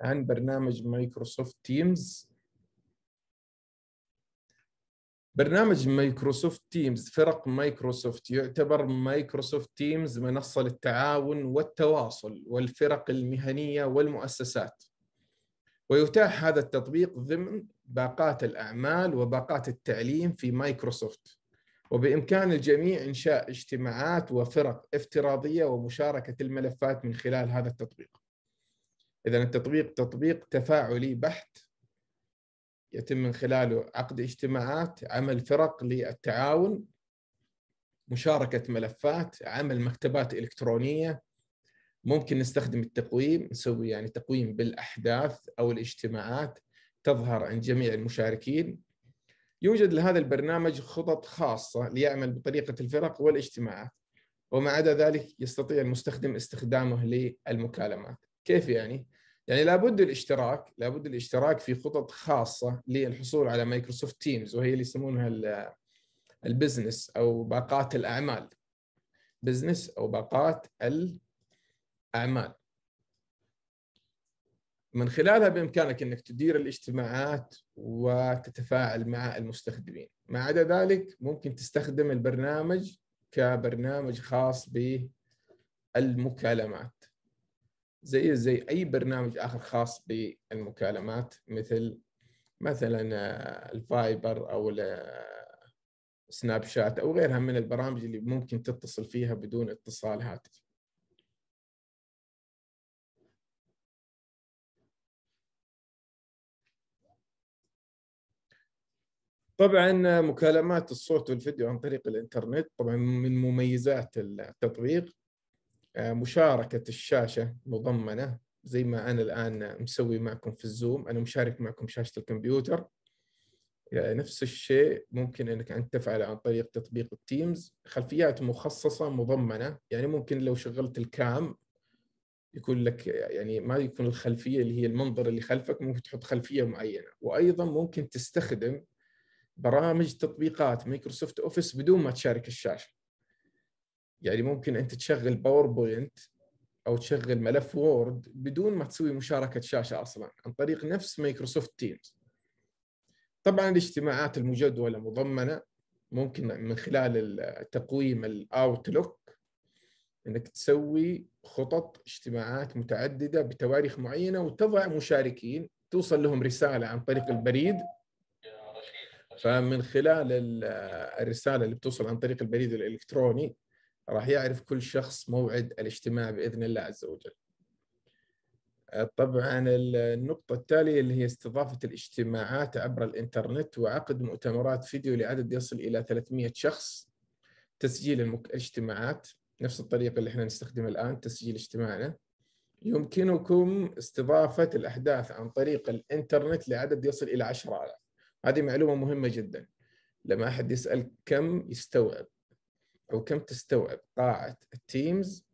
عن برنامج مايكروسوفت تيمز برنامج مايكروسوفت تيمز فرق مايكروسوفت يعتبر مايكروسوفت تيمز منصة للتعاون والتواصل والفرق المهنية والمؤسسات ويتاح هذا التطبيق ضمن باقات الأعمال وباقات التعليم في مايكروسوفت وبإمكان الجميع إنشاء اجتماعات وفرق افتراضية ومشاركة الملفات من خلال هذا التطبيق اذا التطبيق تطبيق تفاعلي بحت يتم من خلاله عقد اجتماعات عمل فرق للتعاون مشاركة ملفات عمل مكتبات إلكترونية ممكن نستخدم التقويم نسوي يعني تقويم بالأحداث أو الاجتماعات تظهر عند جميع المشاركين يوجد لهذا البرنامج خطط خاصة ليعمل بطريقة الفرق والاجتماعات وما عدا ذلك يستطيع المستخدم استخدامه للمكالمات كيف يعني؟ يعني لابد الاشتراك لابد الاشتراك في خطط خاصه للحصول على مايكروسوفت تيمز وهي اللي يسمونها البزنس او باقات الاعمال بزنس او باقات الاعمال من خلالها بامكانك انك تدير الاجتماعات وتتفاعل مع المستخدمين ما عدا ذلك ممكن تستخدم البرنامج كبرنامج خاص بالمكالمات زي زي اي برنامج اخر خاص بالمكالمات مثل مثلا آه، الفايبر او آه، سناب شات او غيرها من البرامج اللي ممكن تتصل فيها بدون اتصال هاتفي. طبعا آه، مكالمات الصوت والفيديو عن طريق الانترنت طبعا من مميزات التطبيق آه، مشاركة الشاشة مضمنة زي ما أنا الآن مسوي معكم في الزوم أنا مشارك معكم شاشة الكمبيوتر يعني نفس الشيء ممكن انك أن تفعله عن طريق تطبيق التيمز خلفيات مخصصه مضمنه يعني ممكن لو شغلت الكام يكون لك يعني ما يكون الخلفيه اللي هي المنظر اللي خلفك ممكن تحط خلفيه معينه وايضا ممكن تستخدم برامج تطبيقات مايكروسوفت اوفيس بدون ما تشارك الشاشه يعني ممكن انت تشغل باوربوينت او تشغل ملف وورد بدون ما تسوي مشاركه شاشه اصلا عن طريق نفس مايكروسوفت تيمز طبعا الاجتماعات المجدوله مضمنه ممكن من خلال التقويم الاوتلوك انك تسوي خطط اجتماعات متعدده بتواريخ معينه وتضع مشاركين توصل لهم رساله عن طريق البريد فمن خلال الرساله اللي بتوصل عن طريق البريد الالكتروني راح يعرف كل شخص موعد الاجتماع باذن الله عز وجل. آه، طبعا النقطة التالية اللي هي استضافة الاجتماعات عبر الانترنت وعقد مؤتمرات فيديو لعدد يصل إلى 300 شخص تسجيل الاجتماعات نفس الطريقة اللي احنا نستخدمها الآن تسجيل اجتماعنا يمكنكم استضافة الأحداث عن طريق الانترنت لعدد يصل إلى 10000 هذه معلومة مهمة جدا لما أحد يسأل كم يستوعب او كم تستوعب قاعه التيمز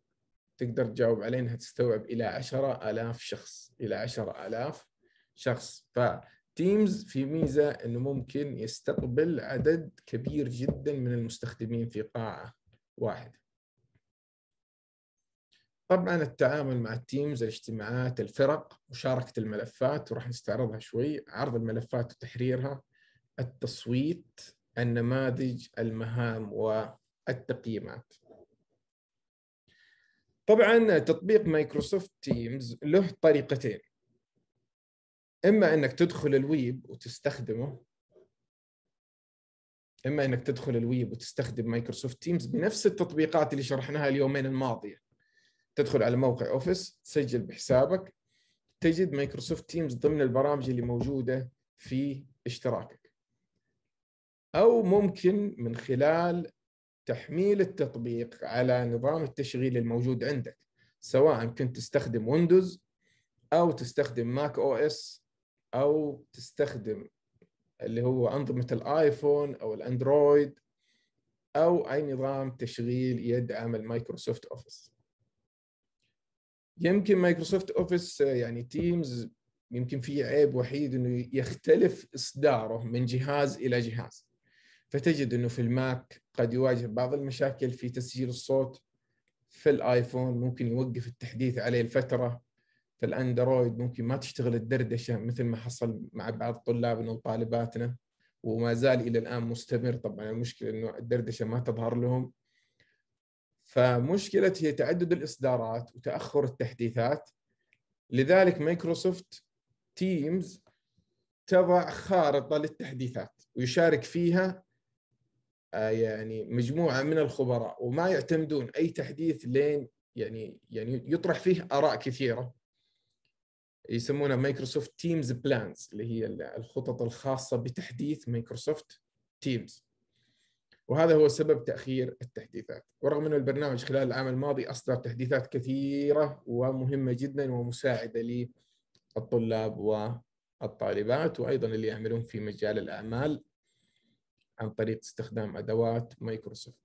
تقدر تجاوب عليه انها تستوعب الى 10000 شخص الى 10000 شخص فتيمز في ميزه انه ممكن يستقبل عدد كبير جدا من المستخدمين في قاعه واحده طبعا التعامل مع التيمز الاجتماعات الفرق مشاركه الملفات وراح نستعرضها شوي عرض الملفات وتحريرها التصويت النماذج المهام و التقييمات طبعا تطبيق مايكروسوفت تيمز له طريقتين اما انك تدخل الويب وتستخدمه اما انك تدخل الويب وتستخدم مايكروسوفت تيمز بنفس التطبيقات اللي شرحناها اليومين الماضيه تدخل على موقع اوفيس تسجل بحسابك تجد مايكروسوفت تيمز ضمن البرامج اللي موجوده في اشتراكك او ممكن من خلال تحميل التطبيق على نظام التشغيل الموجود عندك سواء كنت تستخدم ويندوز او تستخدم ماك او اس او تستخدم اللي هو انظمه الايفون او الاندرويد او اي نظام تشغيل يدعم المايكروسوفت اوفيس يمكن مايكروسوفت اوفيس يعني تيمز يمكن فيه عيب وحيد انه يختلف اصداره من جهاز الى جهاز فتجد انه في الماك قد يواجه بعض المشاكل في تسجيل الصوت في الايفون ممكن يوقف التحديث عليه لفتره في الاندرويد ممكن ما تشتغل الدردشه مثل ما حصل مع بعض طلابنا وطالباتنا وما زال الى الان مستمر طبعا المشكله انه الدردشه ما تظهر لهم فمشكله هي تعدد الاصدارات وتاخر التحديثات لذلك مايكروسوفت تيمز تضع خارطه للتحديثات ويشارك فيها آه، يعني مجموعه من الخبراء وما يعتمدون اي تحديث لين يعني يعني يطرح فيه اراء كثيره يسمونها مايكروسوفت تيمز بلانز اللي هي الخطط الخاصه بتحديث مايكروسوفت تيمز وهذا هو سبب تاخير التحديثات ورغم ان البرنامج خلال العام الماضي اصدر تحديثات كثيره ومهمه جدا ومساعده للطلاب والطالبات وايضا اللي يعملون في مجال الاعمال عن طريق استخدام أدوات مايكروسوفت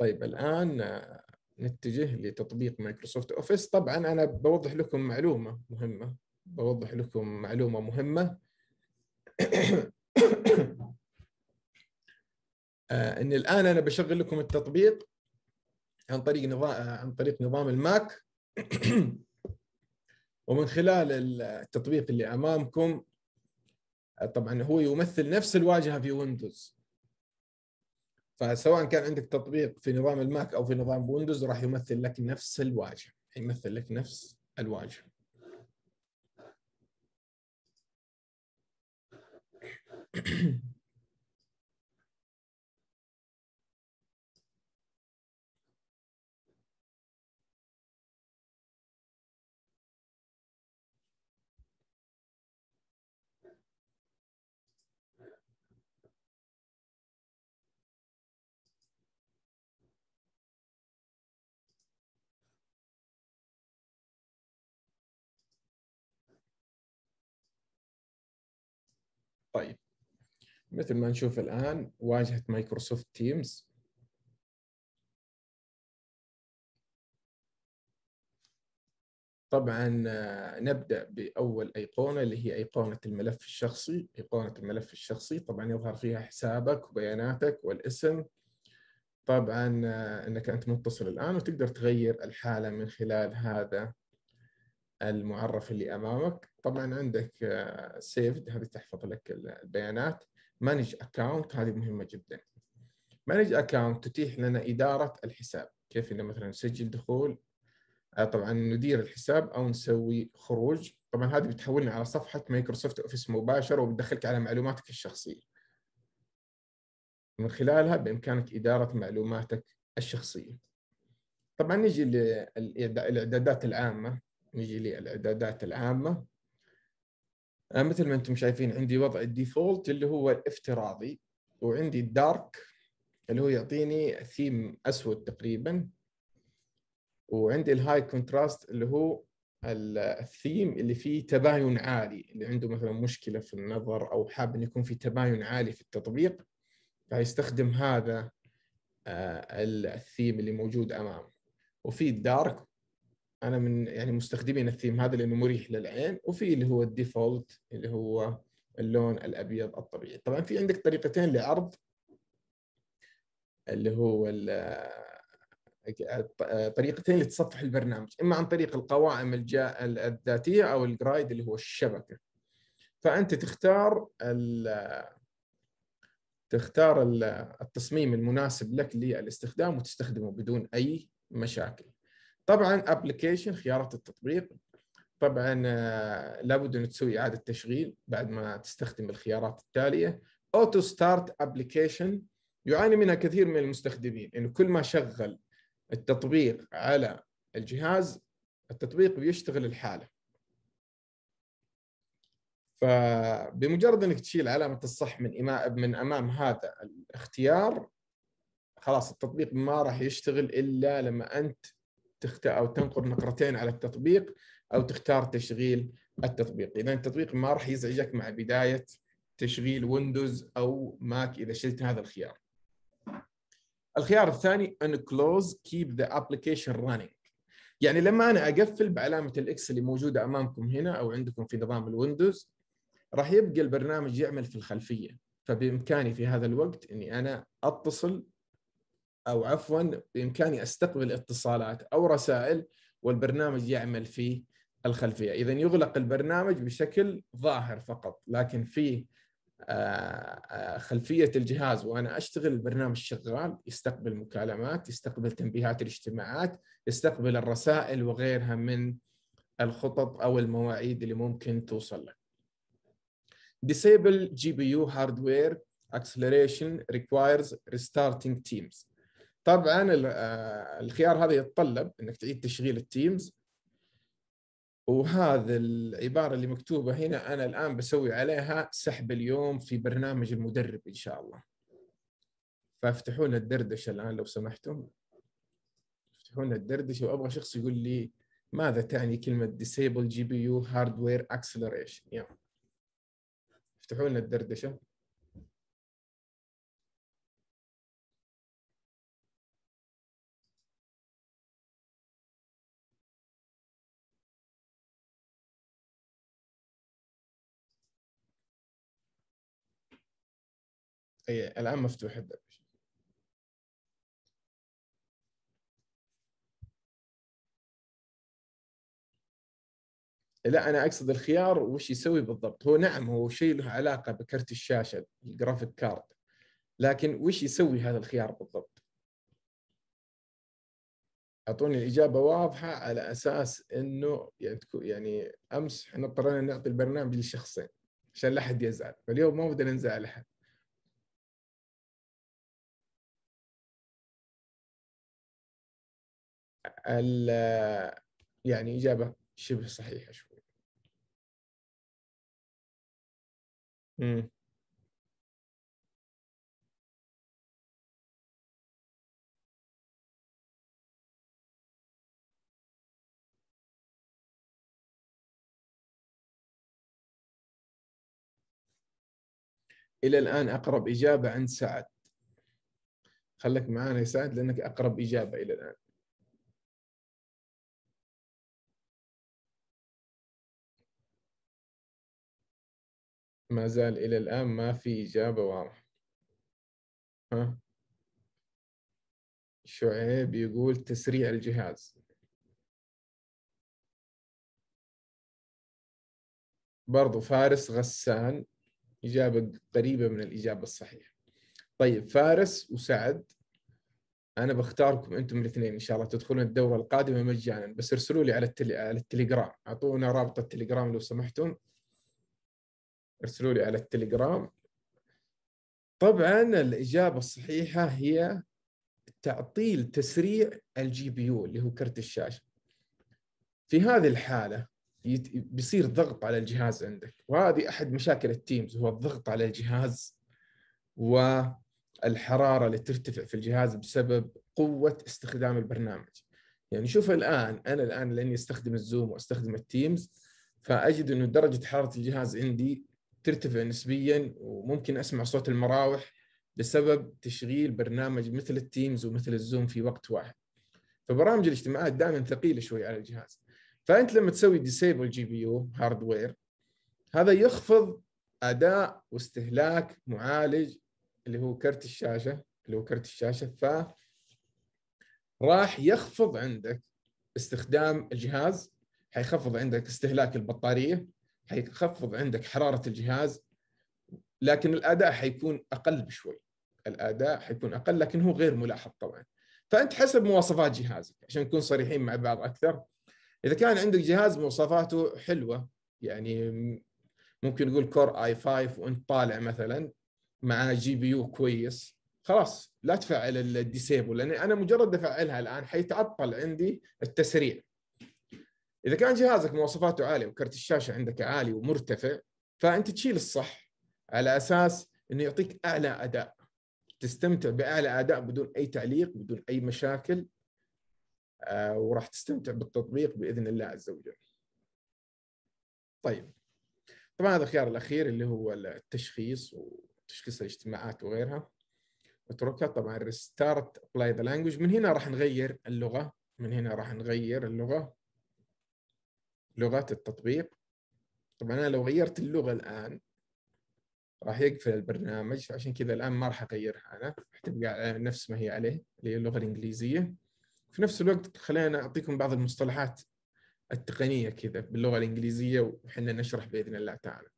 طيب الآن نتجه لتطبيق مايكروسوفت أوفيس طبعا أنا بوضح لكم معلومة مهمة بوضح لكم معلومة مهمة آه، ان الان انا بشغل لكم التطبيق عن طريق نظام آه، عن طريق نظام الماك ومن خلال التطبيق اللي امامكم طبعا هو يمثل نفس الواجهه في ويندوز فسواء كان عندك تطبيق في نظام الماك او في نظام ويندوز راح يمثل لك نفس الواجهه يمثل لك نفس الواجهه طيب مثل ما نشوف الآن واجهة مايكروسوفت تيمز طبعا آه، نبدأ بأول أيقونة اللي هي أيقونة الملف الشخصي أيقونة الملف الشخصي طبعا يظهر فيها حسابك وبياناتك والاسم طبعا آه، أنك أنت متصل الآن وتقدر تغير الحالة من خلال هذا المعرف اللي امامك طبعا عندك سيفد آه، هذه تحفظ لك البيانات مانج اكاونت هذه مهمه جدا مانج اكاونت تتيح لنا اداره الحساب كيف انه مثلا نسجل دخول آه، طبعا ندير الحساب او نسوي خروج طبعا هذه بتحولنا على صفحه مايكروسوفت اوفيس مباشره وبتدخلك على معلوماتك الشخصيه من خلالها بامكانك اداره معلوماتك الشخصيه طبعا نجي للاعدادات العامه نجي للاعدادات العامه آه، مثل ما انتم شايفين عندي وضع الديفولت اللي هو الافتراضي وعندي الدارك اللي هو يعطيني ثيم اسود تقريبا وعندي الهاي كونتراست اللي هو الثيم اللي فيه تباين عالي اللي عنده مثلا مشكله في النظر او حاب انه يكون في تباين عالي في التطبيق فيستخدم هذا آه، الثيم اللي موجود امامه وفي الدارك انا من يعني مستخدمين الثيم هذا لانه مريح للعين وفي اللي هو الديفولت اللي هو اللون الابيض الطبيعي طبعا في عندك طريقتين لعرض اللي هو طريقتين لتصفح البرنامج اما عن طريق القوائم الذاتيه او الجرايد اللي هو الشبكه فانت تختار تختار التصميم المناسب لك للاستخدام وتستخدمه بدون اي مشاكل طبعا ابلكيشن خيارات التطبيق طبعا آه، لابد ان تسوي اعاده تشغيل بعد ما تستخدم الخيارات التاليه اوتو ستارت ابلكيشن يعاني منها كثير من المستخدمين انه كل ما شغل التطبيق على الجهاز التطبيق بيشتغل الحاله فبمجرد انك تشيل علامه الصح من امام من امام هذا الاختيار خلاص التطبيق ما راح يشتغل الا لما انت تختار او تنقر نقرتين على التطبيق او تختار تشغيل التطبيق اذا التطبيق ما راح يزعجك مع بدايه تشغيل ويندوز او ماك اذا شلت هذا الخيار الخيار الثاني ان كلوز كيب ذا ابلكيشن رانينج يعني لما انا اقفل بعلامه الاكس اللي موجوده امامكم هنا او عندكم في نظام الويندوز راح يبقى البرنامج يعمل في الخلفيه فبامكاني في هذا الوقت اني انا اتصل او عفوا بامكاني استقبل اتصالات او رسائل والبرنامج يعمل في الخلفيه، اذا يغلق البرنامج بشكل ظاهر فقط لكن في آه، آه، خلفيه الجهاز وانا اشتغل البرنامج شغال يستقبل مكالمات، يستقبل تنبيهات الاجتماعات، يستقبل الرسائل وغيرها من الخطط او المواعيد اللي ممكن توصل لك. disable GPU hardware acceleration requires restarting teams طبعا آه، الخيار هذا يتطلب انك تعيد تشغيل التيمز وهذا العباره اللي مكتوبه هنا انا الان بسوي عليها سحب اليوم في برنامج المدرب ان شاء الله فافتحوا لنا الدردشه الان لو سمحتم افتحوا لنا الدردشه وابغى شخص يقول لي ماذا تعني كلمه disable جي بي يو هاردوير acceleration يلا افتحوا لنا الدردشه اي الان مفتوح ابدا لا انا اقصد الخيار وش يسوي بالضبط هو نعم هو شيء له علاقه بكرت الشاشه الجرافيك كارد لكن وش يسوي هذا الخيار بالضبط اعطوني الاجابه واضحه على اساس انه يعني يعني امس احنا اضطرينا نعطي البرنامج لشخصين عشان لا احد يزعل فاليوم ما بدنا نزعل احد يعني إجابة شبه صحيحة شوي إلى الآن أقرب إجابة عند سعد خلك معانا يا سعد لأنك أقرب إجابة إلى الآن ما زال إلى الآن ما في إجابة واضحة ها شعيب يقول تسريع الجهاز برضو فارس غسان إجابة قريبة من الإجابة الصحيحة طيب فارس وسعد أنا بختاركم أنتم الاثنين إن شاء الله تدخلون الدورة القادمة مجانا بس ارسلوا لي على على التليجرام أعطونا رابط التليجرام لو سمحتم ارسلوا لي على التليجرام طبعا الاجابه الصحيحه هي تعطيل تسريع الجي بي يو اللي هو كرت الشاشه في هذه الحاله بيصير ضغط على الجهاز عندك وهذه احد مشاكل التيمز هو الضغط على الجهاز والحراره اللي ترتفع في الجهاز بسبب قوه استخدام البرنامج يعني شوف الان انا الان لاني استخدم الزوم واستخدم التيمز فاجد انه درجه حراره الجهاز عندي ترتفع نسبيا وممكن اسمع صوت المراوح بسبب تشغيل برنامج مثل التيمز ومثل الزوم في وقت واحد فبرامج الاجتماعات دائما ثقيله شوي على الجهاز فانت لما تسوي ديسيبل جي بي يو هاردوير هذا يخفض اداء واستهلاك معالج اللي هو كرت الشاشه اللي هو كرت الشاشه ف راح يخفض عندك استخدام الجهاز حيخفض عندك استهلاك البطاريه حيخفض عندك حرارة الجهاز لكن الأداء حيكون أقل بشوي الأداء حيكون أقل لكن هو غير ملاحظ طبعا فأنت حسب مواصفات جهازك عشان نكون صريحين مع بعض أكثر إذا كان عندك جهاز مواصفاته حلوة يعني ممكن نقول كور اي 5 وانت طالع مثلا مع جي بي يو كويس خلاص لا تفعل الديسيبل لان انا مجرد افعلها الان حيتعطل عندي التسريع اذا كان جهازك مواصفاته عاليه وكرت الشاشه عندك عالي ومرتفع فانت تشيل الصح على اساس انه يعطيك اعلى اداء تستمتع باعلى اداء بدون اي تعليق بدون اي مشاكل آه وراح تستمتع بالتطبيق باذن الله عز وجل. طيب طبعا هذا الخيار الاخير اللي هو التشخيص وتشخيص الاجتماعات وغيرها اتركها طبعا ريستارت ابلاي ذا لانجوج من هنا راح نغير اللغه من هنا راح نغير اللغه لغات التطبيق طبعا انا لو غيرت اللغه الان راح يقفل البرنامج فعشان كذا الان ما راح اغيرها انا راح تبقى على نفس ما هي عليه اللي هي اللغه الانجليزيه في نفس الوقت خلينا اعطيكم بعض المصطلحات التقنيه كذا باللغه الانجليزيه وحنا نشرح باذن الله تعالى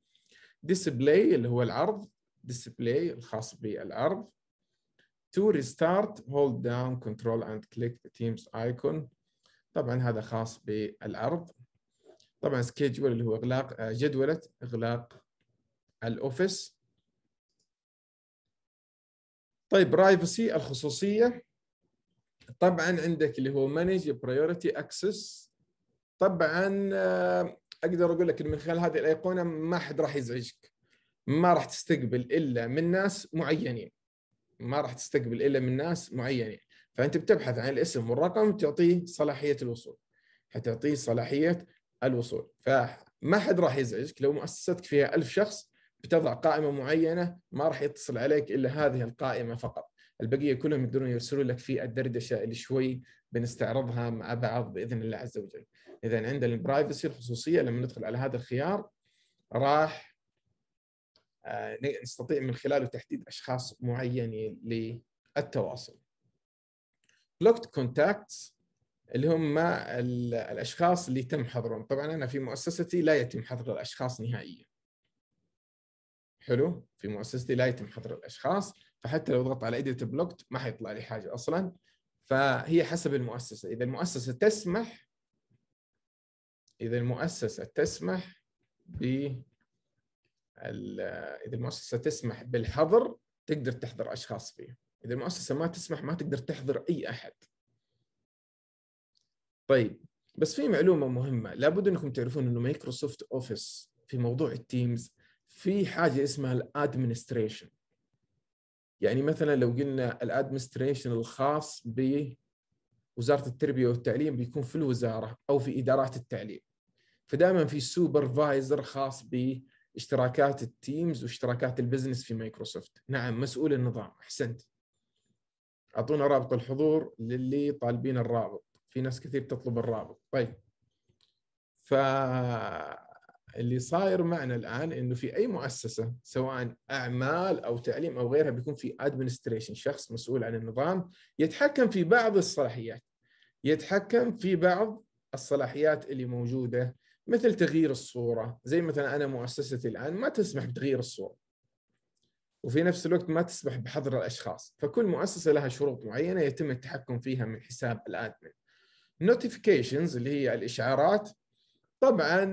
display اللي هو العرض display الخاص بالعرض to restart hold down control and click the teams icon طبعا هذا خاص بالعرض طبعا سكيدجول اللي هو اغلاق آه، جدوله اغلاق الاوفيس طيب برايفسي الخصوصيه طبعا عندك اللي هو مانج برايورتي اكسس طبعا آه، اقدر اقول لك من خلال هذه الايقونه ما حد راح يزعجك ما راح تستقبل الا من ناس معينين ما راح تستقبل الا من ناس معينين فانت بتبحث عن الاسم والرقم تعطيه صلاحيه الوصول حتعطيه صلاحيه الوصول فما حد راح يزعجك لو مؤسستك فيها ألف شخص بتضع قائمة معينة ما راح يتصل عليك إلا هذه القائمة فقط البقية كلهم يقدرون يرسلون لك في الدردشة اللي شوي بنستعرضها مع بعض بإذن الله عز وجل إذا عندنا البرايفسي الخصوصية لما ندخل على هذا الخيار راح آه، نستطيع من خلاله تحديد أشخاص معينين للتواصل بلوكت كونتاكتس اللي هم الاشخاص اللي تم حظرهم طبعا انا في مؤسستي لا يتم حظر الاشخاص نهائيا حلو في مؤسستي لا يتم حظر الاشخاص فحتى لو ضغطت على ايديت بلوكت ما حيطلع لي حاجه اصلا فهي حسب المؤسسه اذا المؤسسه تسمح اذا المؤسسه تسمح ب اذا المؤسسه تسمح بالحظر تقدر تحضر اشخاص فيه اذا المؤسسه ما تسمح ما تقدر تحضر اي احد طيب بس في معلومه مهمه لابد انكم تعرفون انه مايكروسوفت اوفيس في موضوع التيمز في حاجه اسمها الادمنستريشن يعني مثلا لو قلنا الادمنستريشن الخاص بوزاره التربيه والتعليم بيكون في الوزاره او في ادارات التعليم فدائما في سوبرفايزر خاص باشتراكات التيمز واشتراكات البزنس في مايكروسوفت نعم مسؤول النظام احسنت اعطونا رابط الحضور للي طالبين الرابط في ناس كثير تطلب الرابط طيب فاللي صاير معنا الان انه في اي مؤسسه سواء اعمال او تعليم او غيرها بيكون في ادمنستريشن شخص مسؤول عن النظام يتحكم في بعض الصلاحيات يتحكم في بعض الصلاحيات اللي موجوده مثل تغيير الصوره زي مثلا انا مؤسستي الان ما تسمح بتغيير الصوره وفي نفس الوقت ما تسمح بحظر الاشخاص فكل مؤسسه لها شروط معينه يتم التحكم فيها من حساب الادمن نوتيفيكيشنز اللي هي الاشعارات طبعا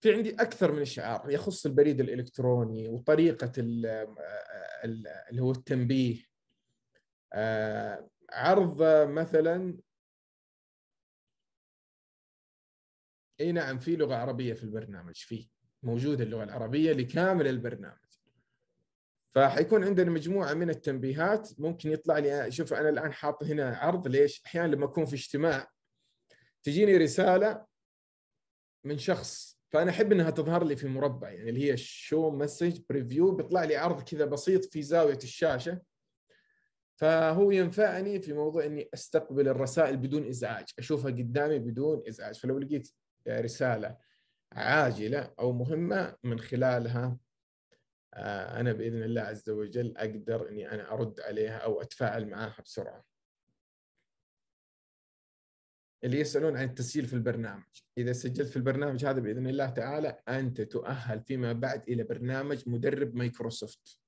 في عندي اكثر من اشعار يخص البريد الالكتروني وطريقه آه، اللي هو التنبيه آه، عرض مثلا اي نعم في لغه عربيه في البرنامج في موجوده اللغه العربيه لكامل البرنامج فحيكون عندنا مجموعه من التنبيهات ممكن يطلع لي شوف انا الان حاط هنا عرض ليش؟ احيانا لما اكون في اجتماع تجيني رساله من شخص فانا احب انها تظهر لي في مربع يعني اللي هي شو مسج بريفيو بيطلع لي عرض كذا بسيط في زاويه الشاشه فهو ينفعني في موضوع اني استقبل الرسائل بدون ازعاج، اشوفها قدامي بدون ازعاج، فلو لقيت رساله عاجله او مهمه من خلالها آه، انا باذن الله عز وجل اقدر اني انا ارد عليها او اتفاعل معها بسرعه. اللي يسالون عن التسجيل في البرنامج، اذا سجلت في البرنامج هذا باذن الله تعالى انت تؤهل فيما بعد الى برنامج مدرب مايكروسوفت.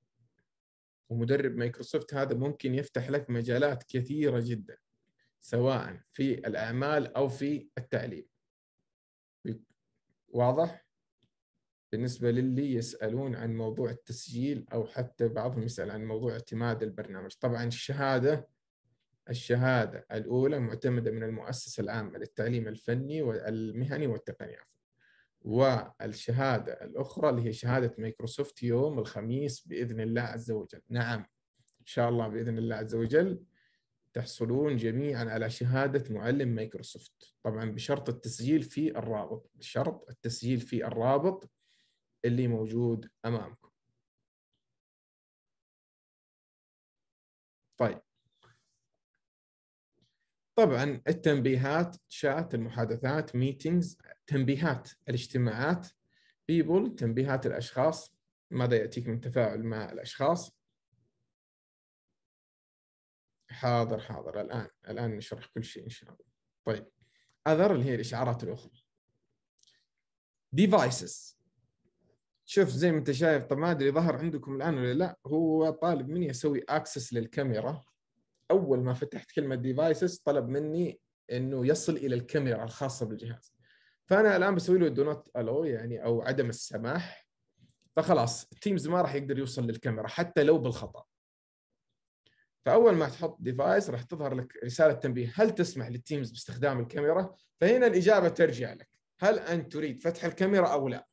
ومدرب مايكروسوفت هذا ممكن يفتح لك مجالات كثيره جدا سواء في الاعمال او في التعليم. واضح؟ بالنسبة للي يسألون عن موضوع التسجيل أو حتى بعضهم يسأل عن موضوع اعتماد البرنامج طبعا الشهادة الشهادة الأولى معتمدة من المؤسسة العامة للتعليم الفني والمهني والتقني والشهادة الأخرى اللي هي شهادة مايكروسوفت يوم الخميس بإذن الله عز وجل نعم إن شاء الله بإذن الله عز وجل تحصلون جميعا على شهادة معلم مايكروسوفت طبعا بشرط التسجيل في الرابط بشرط التسجيل في الرابط اللي موجود امامكم طيب طبعا التنبيهات شات المحادثات ميتينجز تنبيهات الاجتماعات بيبل تنبيهات الاشخاص ماذا ياتيك من تفاعل مع الاشخاص حاضر حاضر الان الان نشرح كل شيء ان شاء الله طيب اذر اللي هي الاشعارات الاخرى devices شوف زي ما انت شايف طب ما ادري ظهر عندكم الان ولا لا هو طالب مني اسوي اكسس للكاميرا اول ما فتحت كلمه ديفايسز طلب مني انه يصل الى الكاميرا الخاصه بالجهاز فانا الان بسوي له دو نوت الو يعني او عدم السماح فخلاص تيمز ما راح يقدر يوصل للكاميرا حتى لو بالخطا فاول ما تحط ديفايس راح تظهر لك رساله تنبيه هل تسمح للتيمز باستخدام الكاميرا فهنا الاجابه ترجع لك هل انت تريد فتح الكاميرا او لا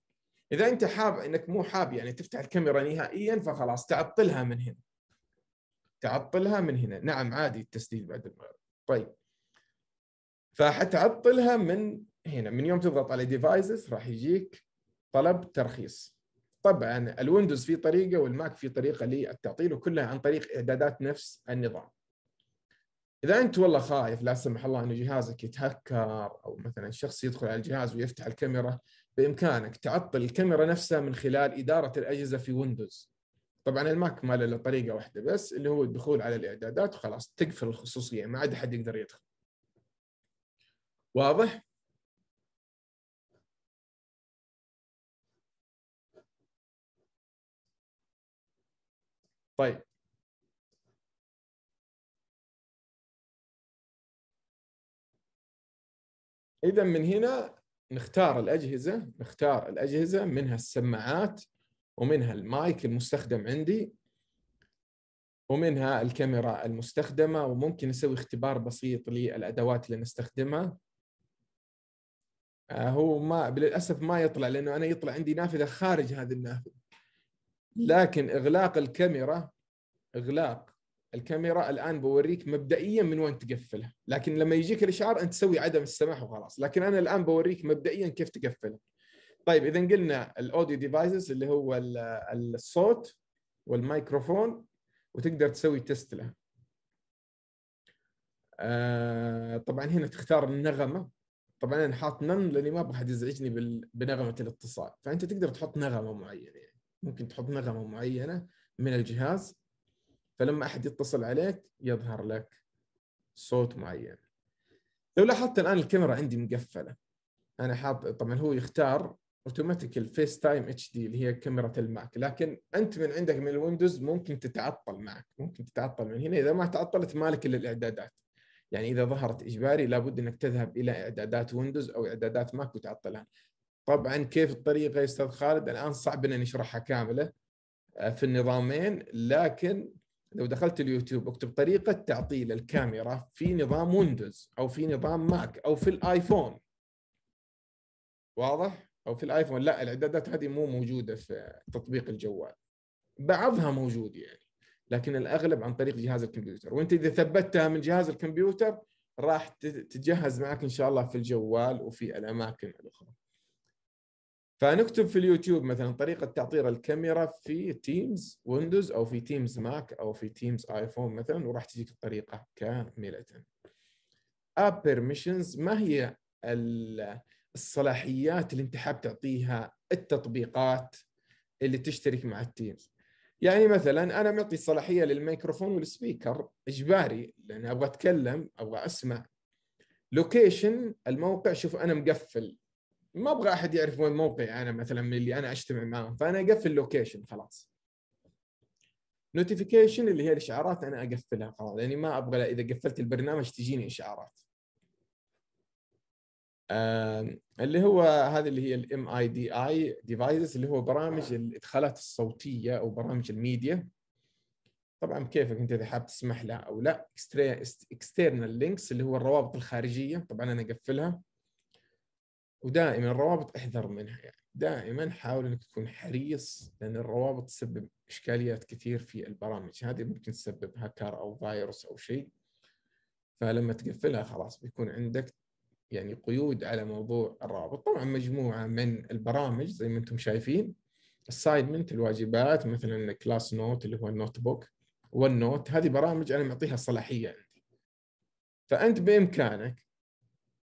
اذا انت حاب انك مو حاب يعني تفتح الكاميرا نهائيا فخلاص تعطلها من هنا تعطلها من هنا نعم عادي التسديد بعد المغرب طيب فحتعطلها من هنا من يوم تضغط على ديفايسز راح يجيك طلب ترخيص طبعا الويندوز في طريقه والماك في طريقه للتعطيل وكلها عن طريق اعدادات نفس النظام اذا انت والله خايف لا سمح الله ان جهازك يتهكر او مثلا شخص يدخل على الجهاز ويفتح الكاميرا بامكانك تعطل الكاميرا نفسها من خلال اداره الاجهزه في ويندوز طبعا الماك ما له الا طريقه واحده بس اللي هو الدخول على الاعدادات وخلاص تقفل الخصوصيه ما عاد حد يقدر يدخل واضح طيب اذا من هنا نختار الاجهزه نختار الاجهزه منها السماعات ومنها المايك المستخدم عندي ومنها الكاميرا المستخدمه وممكن نسوي اختبار بسيط للادوات اللي نستخدمها آه، هو ما للاسف ما يطلع لانه انا يطلع عندي نافذه خارج هذه النافذه لكن اغلاق الكاميرا اغلاق الكاميرا الان بوريك مبدئيا من وين تقفلها لكن لما يجيك الاشعار انت تسوي عدم السماح وخلاص لكن انا الان بوريك مبدئيا كيف تقفلها طيب اذا قلنا الاوديو ديفايسز اللي هو الصوت والميكروفون وتقدر تسوي تيست له آه، طبعا هنا تختار النغمه طبعا انا حاط نن لاني ما ابغى حد يزعجني بنغمه الاتصال فانت تقدر تحط نغمه معينه يعني ممكن تحط نغمه معينه من الجهاز فلما احد يتصل عليك يظهر لك صوت معين لو لاحظت الان الكاميرا عندي مقفله انا حاط طبعا هو يختار اوتوماتيك الفيس تايم اتش دي اللي هي كاميرا الماك لكن انت من عندك من الويندوز ممكن تتعطل معك ممكن تتعطل من هنا اذا ما تعطلت مالك الا الاعدادات يعني اذا ظهرت اجباري لابد انك تذهب الى اعدادات ويندوز او اعدادات ماك وتعطلها طبعا كيف الطريقه يا استاذ خالد الان صعب ان نشرحها كامله آه، في النظامين لكن لو دخلت اليوتيوب اكتب طريقه تعطيل الكاميرا في نظام ويندوز او في نظام ماك او في الايفون واضح او في الايفون لا الاعدادات هذه مو موجوده في تطبيق الجوال بعضها موجود يعني لكن الاغلب عن طريق جهاز الكمبيوتر وانت اذا ثبتها من جهاز الكمبيوتر راح تتجهز معك ان شاء الله في الجوال وفي الاماكن الاخرى فنكتب في اليوتيوب مثلا طريقه تعطير الكاميرا في تيمز ويندوز او في تيمز ماك او في تيمز ايفون مثلا وراح تجيك الطريقه كامله. اب Permissions ما هي الصلاحيات اللي انت حاب تعطيها التطبيقات اللي تشترك مع التيمز يعني مثلا انا معطي الصلاحيه للميكروفون والسبيكر اجباري لان ابغى اتكلم ابغى اسمع لوكيشن الموقع شوف انا مقفل ما ابغى احد يعرف وين موقعي انا مثلا من اللي انا اجتمع معاهم فانا اقفل اللوكيشن خلاص نوتيفيكيشن اللي هي الاشعارات انا اقفلها خلاص لاني يعني ما ابغى اذا قفلت البرنامج تجيني اشعارات اللي هو هذه اللي هي الام اي دي اي ديفايسز اللي هو برامج الادخالات الصوتيه او برامج الميديا طبعا كيفك انت اذا حاب تسمح لها او لا اكسترنال لينكس اللي هو الروابط الخارجيه طبعا انا اقفلها ودائما الروابط احذر منها يعني دائما حاول انك تكون حريص لان الروابط تسبب اشكاليات كثير في البرامج هذه ممكن تسبب هاكر او فايروس او شيء فلما تقفلها خلاص بيكون عندك يعني قيود على موضوع الروابط طبعا مجموعه من البرامج زي ما انتم شايفين الساينمنت الواجبات مثلا كلاس نوت اللي هو النوت بوك والنوت هذه برامج انا معطيها صلاحيه عندي فانت بامكانك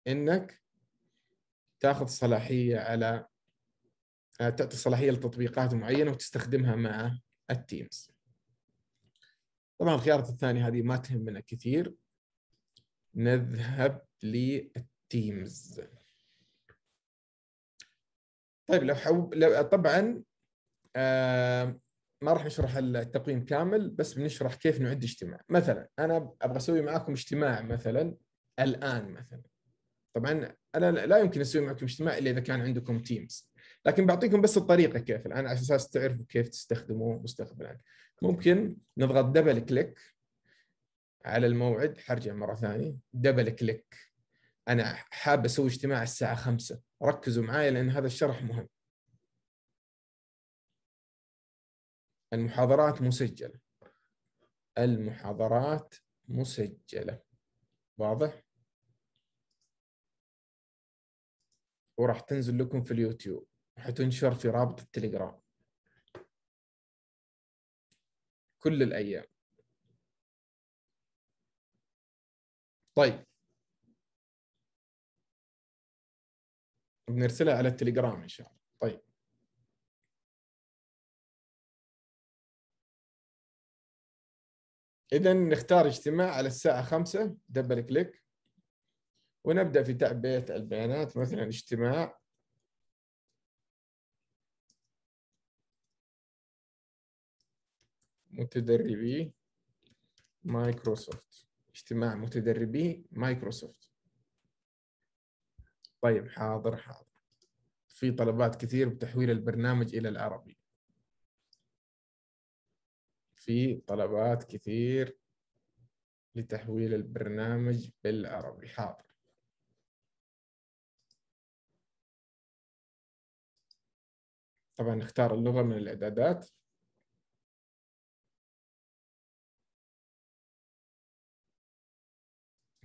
انك تاخذ صلاحيه على آه، تعطي صلاحيه لتطبيقات معينه وتستخدمها مع التيمز. طبعا الخيارات الثانيه هذه ما تهمنا كثير. نذهب للتيمز. طيب لو حو... لو طبعا آه ما راح نشرح التقويم كامل بس بنشرح كيف نعد اجتماع مثلا انا ابغى اسوي معاكم اجتماع مثلا الان مثلا طبعا انا لا يمكن اسوي معكم اجتماع الا اذا كان عندكم تيمز لكن بعطيكم بس الطريقه كيف الان على اساس تعرفوا كيف تستخدموه مستقبلا ممكن نضغط دبل كليك على الموعد حرجع مره ثانيه دبل كليك انا حاب اسوي اجتماع الساعه 5 ركزوا معي لان هذا الشرح مهم المحاضرات مسجله المحاضرات مسجله واضح وراح تنزل لكم في اليوتيوب حتنشر في رابط التليجرام كل الأيام طيب بنرسلها على التليجرام إن شاء الله طيب إذا نختار اجتماع على الساعة 5 دبل كليك ونبدأ في تعبئة البيانات مثلا اجتماع متدربي مايكروسوفت اجتماع متدربي مايكروسوفت طيب حاضر حاضر في طلبات كثير بتحويل البرنامج إلى العربي في طلبات كثير لتحويل البرنامج بالعربي حاضر طبعا نختار اللغة من الإعدادات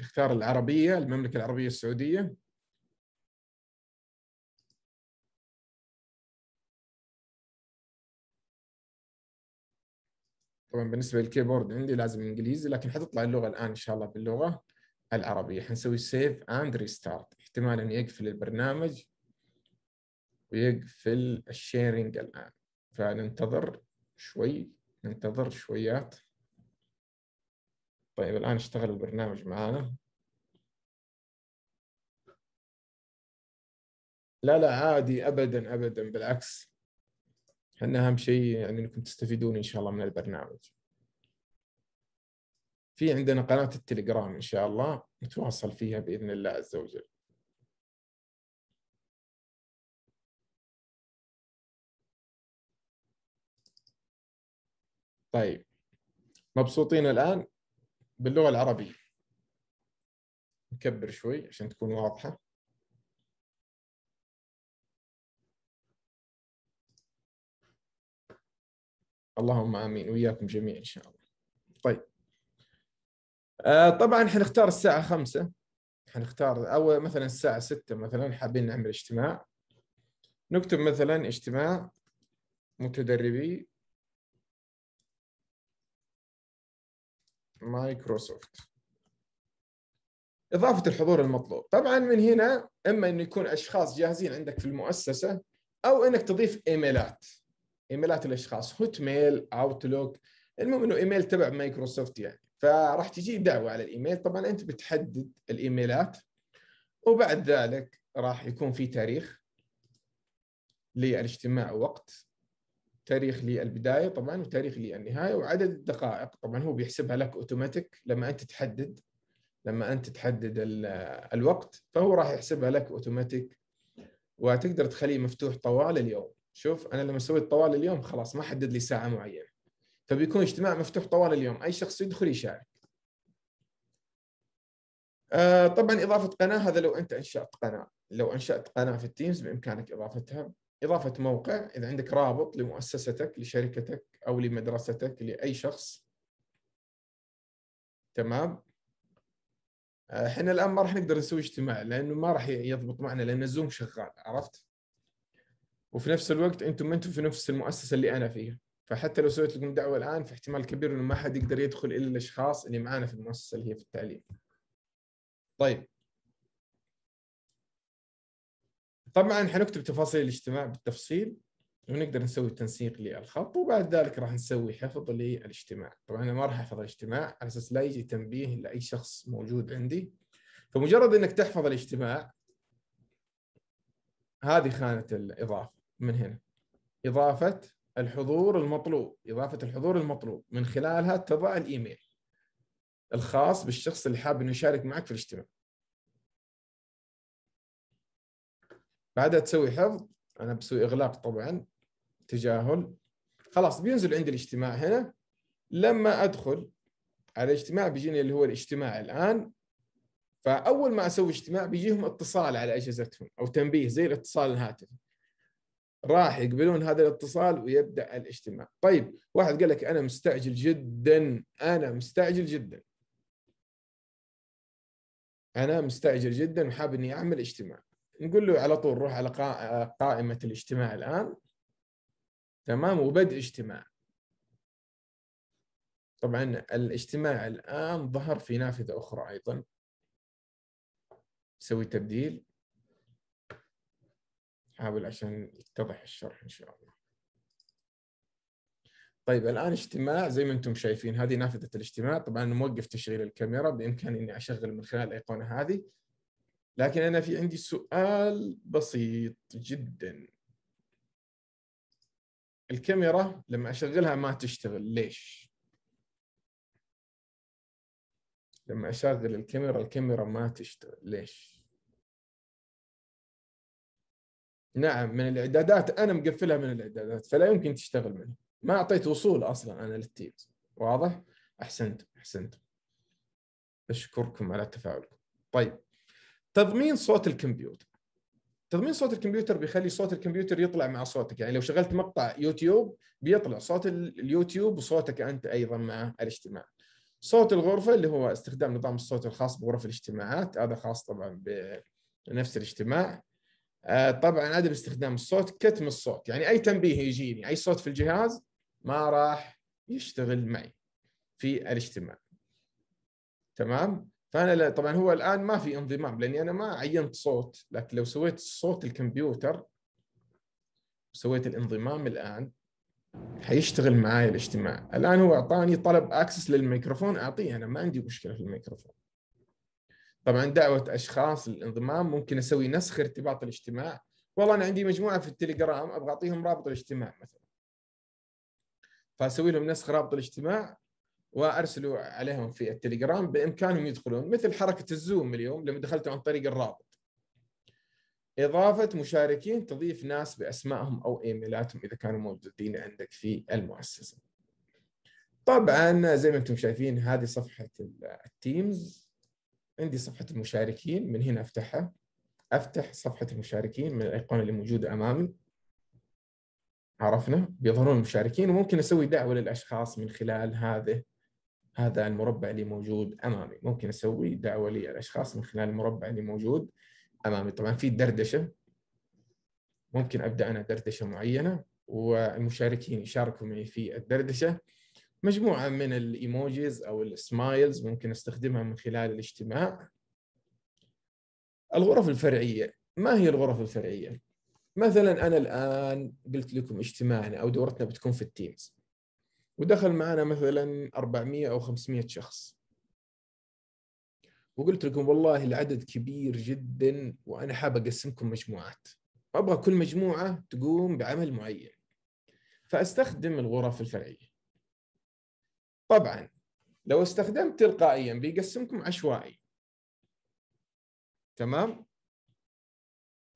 نختار العربية المملكة العربية السعودية طبعا بالنسبة للكيبورد عندي لازم انجليزي لكن حتطلع اللغة الآن إن شاء الله باللغة العربية حنسوي سيف اند ريستارت احتمال أن يقفل البرنامج ويقفل الشيرنج الآن فننتظر شوي ننتظر شويات طيب الآن اشتغل البرنامج معانا لا لا عادي أبدا أبدا بالعكس احنا أهم شيء يعني أنكم تستفيدون إن شاء الله من البرنامج في عندنا قناة التليجرام إن شاء الله نتواصل فيها بإذن الله عز وجل طيب مبسوطين الآن باللغة العربية نكبر شوي عشان تكون واضحة اللهم آمين وياكم جميع إن شاء الله طيب آه، طبعا حنختار الساعة خمسة حنختار أو مثلا الساعة ستة مثلا حابين نعمل اجتماع نكتب مثلا اجتماع متدربي مايكروسوفت إضافة الحضور المطلوب طبعا من هنا إما أنه يكون أشخاص جاهزين عندك في المؤسسة أو أنك تضيف إيميلات إيميلات الأشخاص هوت ميل أوتلوك المهم أنه إيميل تبع مايكروسوفت يعني فراح تجي دعوة على الإيميل طبعا أنت بتحدد الإيميلات وبعد ذلك راح يكون في تاريخ للاجتماع ووقت تاريخ للبدايه طبعا وتاريخ للنهايه وعدد الدقائق طبعا هو بيحسبها لك اوتوماتيك لما انت تحدد لما انت تحدد الوقت فهو راح يحسبها لك اوتوماتيك وتقدر تخليه مفتوح طوال اليوم شوف انا لما سويت طوال اليوم خلاص ما حدد لي ساعه معينه فبيكون اجتماع مفتوح طوال اليوم اي شخص يدخل يشارك آه، طبعا اضافه قناه هذا لو انت انشات قناه لو انشات قناه في التيمز بامكانك اضافتها اضافه موقع اذا عندك رابط لمؤسستك لشركتك او لمدرستك لاي شخص تمام آه، احنا الان ما راح نقدر نسوي اجتماع لانه ما راح يضبط معنا لان الزوم شغال عرفت وفي نفس الوقت انتم ما انتم في نفس المؤسسه اللي انا فيها فحتى لو سويت لكم دعوه الان في احتمال كبير انه ما حد يقدر يدخل الا الاشخاص اللي معانا في المؤسسه اللي هي في التعليم طيب طبعا حنكتب تفاصيل الاجتماع بالتفصيل ونقدر نسوي تنسيق للخط وبعد ذلك راح نسوي حفظ للاجتماع طبعا انا ما راح احفظ الاجتماع على اساس لا يجي تنبيه لاي شخص موجود عندي فمجرد انك تحفظ الاجتماع هذه خانه الاضافه من هنا اضافه الحضور المطلوب اضافه الحضور المطلوب من خلالها تضع الايميل الخاص بالشخص اللي حاب انه يشارك معك في الاجتماع بعدها تسوي حفظ انا بسوي اغلاق طبعا تجاهل خلاص بينزل عندي الاجتماع هنا لما ادخل على الاجتماع بيجيني اللي هو الاجتماع الان فاول ما اسوي اجتماع بيجيهم اتصال على اجهزتهم او تنبيه زي الاتصال الهاتفي راح يقبلون هذا الاتصال ويبدا الاجتماع طيب واحد قال لك انا مستعجل جدا انا مستعجل جدا انا مستعجل جدا وحاب اني اعمل اجتماع نقول له على طول روح على قائمة الاجتماع الآن تمام وبدء اجتماع طبعا الاجتماع الآن ظهر في نافذة أخرى أيضا سوي تبديل حاول عشان يتضح الشرح إن شاء الله طيب الآن اجتماع زي ما أنتم شايفين هذه نافذة الاجتماع طبعا موقف تشغيل الكاميرا بإمكاني أني أشغل من خلال الأيقونة هذه لكن أنا في عندي سؤال بسيط جدا الكاميرا لما أشغلها ما تشتغل ليش؟ لما أشغل الكاميرا الكاميرا ما تشتغل ليش؟ نعم من الاعدادات انا مقفلها من الاعدادات فلا يمكن تشتغل منها ما اعطيت وصول اصلا انا للتيمز واضح احسنت احسنت اشكركم على تفاعلكم طيب تضمين صوت الكمبيوتر تضمين صوت الكمبيوتر بيخلي صوت الكمبيوتر يطلع مع صوتك يعني لو شغلت مقطع يوتيوب بيطلع صوت اليوتيوب وصوتك انت ايضا مع الاجتماع صوت الغرفه اللي هو استخدام نظام الصوت الخاص بغرف الاجتماعات هذا خاص طبعا بنفس الاجتماع آه، طبعا عدم استخدام الصوت كتم الصوت يعني اي تنبيه يجيني اي صوت في الجهاز ما راح يشتغل معي في الاجتماع تمام فانا لا طبعا هو الان ما في انضمام لاني انا ما عينت صوت لكن لو سويت صوت الكمبيوتر سويت الانضمام الان حيشتغل معي الاجتماع الان هو اعطاني طلب اكسس للميكروفون اعطيه انا ما عندي مشكله في الميكروفون طبعا دعوه اشخاص للانضمام ممكن اسوي نسخ ارتباط الاجتماع والله انا عندي مجموعه في التليجرام ابغى اعطيهم رابط الاجتماع مثلا فاسوي لهم نسخ رابط الاجتماع وارسلوا عليهم في التليجرام بامكانهم يدخلون مثل حركه الزوم اليوم لما دخلتوا عن طريق الرابط. اضافه مشاركين تضيف ناس باسمائهم او ايميلاتهم اذا كانوا موجودين عندك في المؤسسه. طبعا زي ما انتم شايفين هذه صفحه التيمز عندي صفحه المشاركين من هنا افتحها افتح صفحه المشاركين من الايقونه اللي موجوده امامي عرفنا بيظهرون المشاركين وممكن اسوي دعوه للاشخاص من خلال هذه هذا المربع اللي موجود امامي ممكن اسوي دعوه للاشخاص من خلال المربع اللي موجود امامي طبعا في دردشه ممكن ابدا انا دردشه معينه والمشاركين يشاركوا معي في الدردشه مجموعه من الايموجيز او السمايلز ممكن استخدمها من خلال الاجتماع الغرف الفرعيه ما هي الغرف الفرعيه مثلا انا الان قلت لكم اجتماعنا او دورتنا بتكون في التيمز ودخل معنا مثلا 400 او 500 شخص وقلت لكم والله العدد كبير جدا وانا حاب اقسمكم مجموعات وابغى كل مجموعه تقوم بعمل معين فاستخدم الغرف الفرعيه طبعا لو استخدمت تلقائيا بيقسمكم عشوائي تمام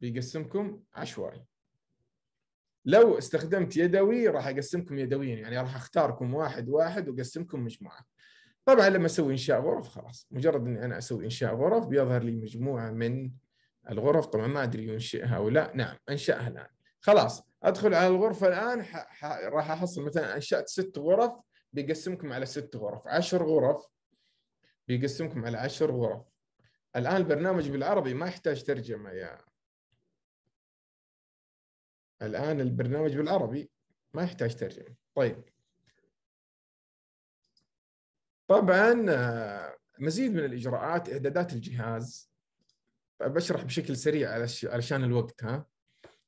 بيقسمكم عشوائي لو استخدمت يدوي راح اقسمكم يدويا يعني راح اختاركم واحد واحد واقسمكم مجموعه طبعا لما اسوي انشاء غرف خلاص مجرد اني انا اسوي انشاء غرف بيظهر لي مجموعه من الغرف طبعا ما ادري ينشئها او لا نعم انشاها الان خلاص ادخل على الغرفه الان ح... ح... راح احصل مثلا انشات ست غرف بيقسمكم على ست غرف عشر غرف بيقسمكم على عشر غرف الان البرنامج بالعربي ما يحتاج ترجمه يا الآن البرنامج بالعربي ما يحتاج ترجمة طيب طبعا آه، مزيد من الإجراءات إعدادات الجهاز بشرح بشكل سريع علشان الوقت ها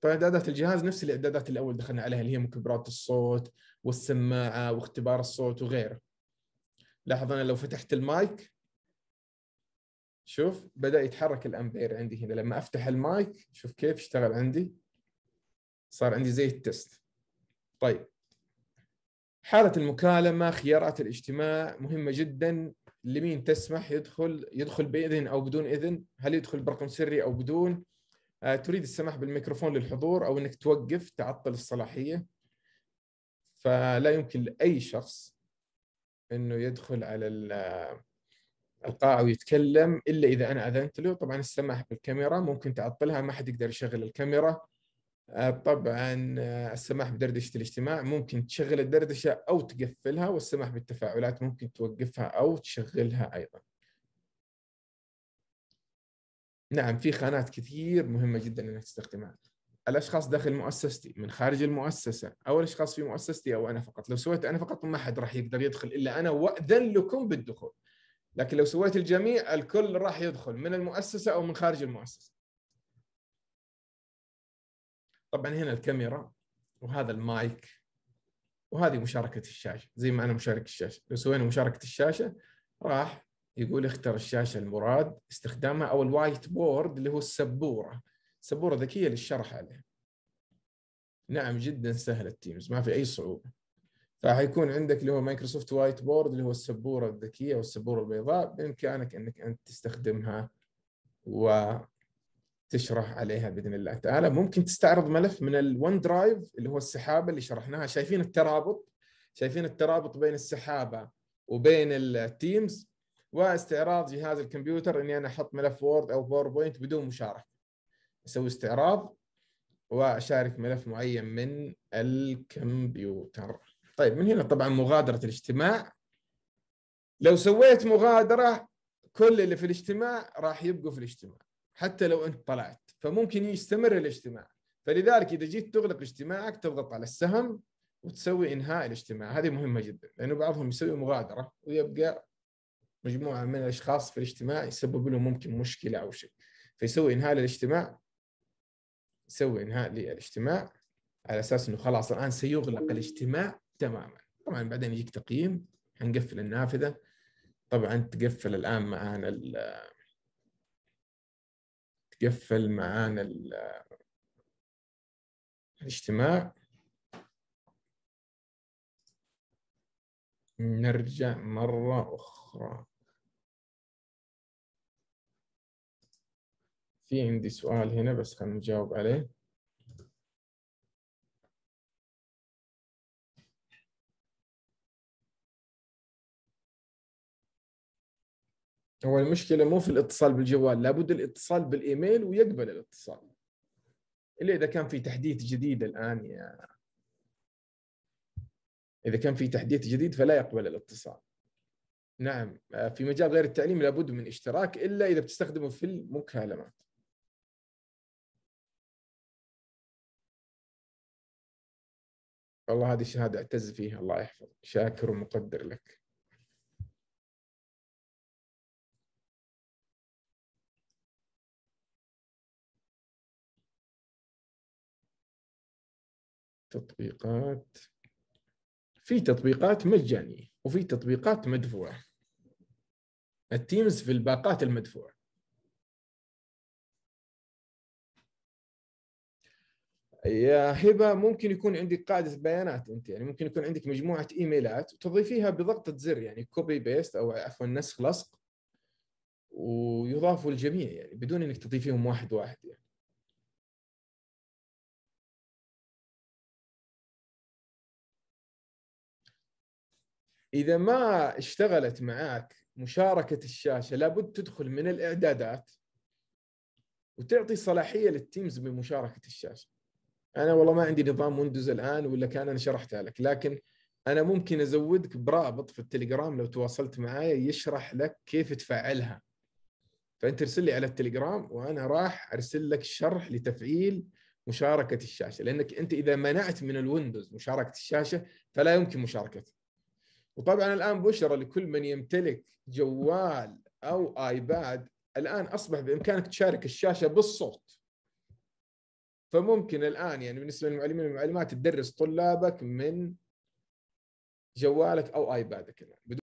اعدادات الجهاز نفس الإعدادات اللي أول دخلنا عليها اللي هي مكبرات الصوت والسماعة واختبار الصوت وغيره لاحظ أنا لو فتحت المايك شوف بدأ يتحرك الأمبير عندي هنا لما أفتح المايك شوف كيف اشتغل عندي صار عندي زي التست طيب حالة المكالمة خيارات الاجتماع مهمة جدا لمين تسمح يدخل يدخل بإذن أو بدون إذن هل يدخل برقم سري أو بدون آه، تريد السماح بالميكروفون للحضور أو أنك توقف تعطل الصلاحية فلا يمكن لأي شخص أنه يدخل على القاعة ويتكلم إلا إذا أنا أذنت له طبعا السماح بالكاميرا ممكن تعطلها ما حد يقدر يشغل الكاميرا آه، طبعا آه، السماح بدردشه الاجتماع ممكن تشغل الدردشه او تقفلها والسماح بالتفاعلات ممكن توقفها او تشغلها ايضا. نعم في خانات كثير مهمه جدا انك تستخدمها. الاشخاص داخل مؤسستي من خارج المؤسسه او الاشخاص في مؤسستي او انا فقط، لو سويت انا فقط ما حد راح يقدر يدخل الا انا واذن لكم بالدخول. لكن لو سويت الجميع الكل راح يدخل من المؤسسه او من خارج المؤسسه. طبعا هنا الكاميرا وهذا المايك وهذه مشاركة الشاشة زي ما أنا مشارك الشاشة لو سوينا مشاركة الشاشة راح يقول اختر الشاشة المراد استخدامها أو الوايت بورد اللي هو السبورة سبورة ذكية للشرح عليها نعم جدا سهل التيمز ما في أي صعوبة فحيكون عندك اللي هو مايكروسوفت وايت بورد اللي هو السبورة الذكية أو السبورة البيضاء بإمكانك أنك أنت تستخدمها و تشرح عليها باذن الله تعالى ممكن تستعرض ملف من الون درايف اللي هو السحابه اللي شرحناها شايفين الترابط شايفين الترابط بين السحابه وبين التيمز واستعراض جهاز الكمبيوتر اني انا احط ملف وورد او باوربوينت بدون مشاركه اسوي استعراض واشارك ملف معين من الكمبيوتر طيب من هنا طبعا مغادره الاجتماع لو سويت مغادره كل اللي في الاجتماع راح يبقوا في الاجتماع حتى لو انت طلعت فممكن يستمر الاجتماع فلذلك اذا جيت تغلق اجتماعك تضغط على السهم وتسوي انهاء الاجتماع هذه مهمه جدا لانه بعضهم يسوي مغادره ويبقى مجموعه من الاشخاص في الاجتماع يسبب لهم ممكن مشكله او شيء فيسوي انهاء للاجتماع يسوي انهاء للاجتماع على اساس انه خلاص الان سيغلق الاجتماع تماما طبعا بعدين يجيك تقييم حنقفل النافذه طبعا تقفل الان معنا تقفل معانا الاجتماع نرجع مرة أخرى في عندي سؤال هنا بس خلينا نجاوب عليه هو المشكله مو في الاتصال بالجوال لابد الاتصال بالايميل ويقبل الاتصال الا اذا كان في تحديث جديد الان يا اذا كان في تحديث جديد فلا يقبل الاتصال نعم آه، في مجال غير التعليم لابد من اشتراك الا اذا بتستخدمه في المكالمات والله هذه الشهاده اعتز فيها الله يحفظك شاكر ومقدر لك تطبيقات في تطبيقات مجانية وفي تطبيقات مدفوعة التيمز في الباقات المدفوعة يا هبة ممكن يكون عندك قاعدة بيانات أنت يعني ممكن يكون عندك مجموعة إيميلات وتضيفيها بضغطة زر يعني كوبي بيست أو عفوا نسخ لصق ويضافوا الجميع يعني بدون أنك تضيفيهم واحد واحد يعني اذا ما اشتغلت معاك مشاركه الشاشه لابد تدخل من الاعدادات وتعطي صلاحيه للتيمز بمشاركه الشاشه انا والله ما عندي نظام ويندوز الان ولا كان انا شرحتها لك لكن انا ممكن ازودك برابط في التليجرام لو تواصلت معايا يشرح لك كيف تفعلها فانت ارسل لي على التليجرام وانا راح ارسل لك شرح لتفعيل مشاركه الشاشه لانك انت اذا منعت من الويندوز مشاركه الشاشه فلا يمكن مشاركتها وطبعا الان بشرى لكل من يمتلك جوال او ايباد الان اصبح بامكانك تشارك الشاشه بالصوت فممكن الان يعني بالنسبه للمعلمين والمعلمات تدرس طلابك من جوالك او ايبادك الان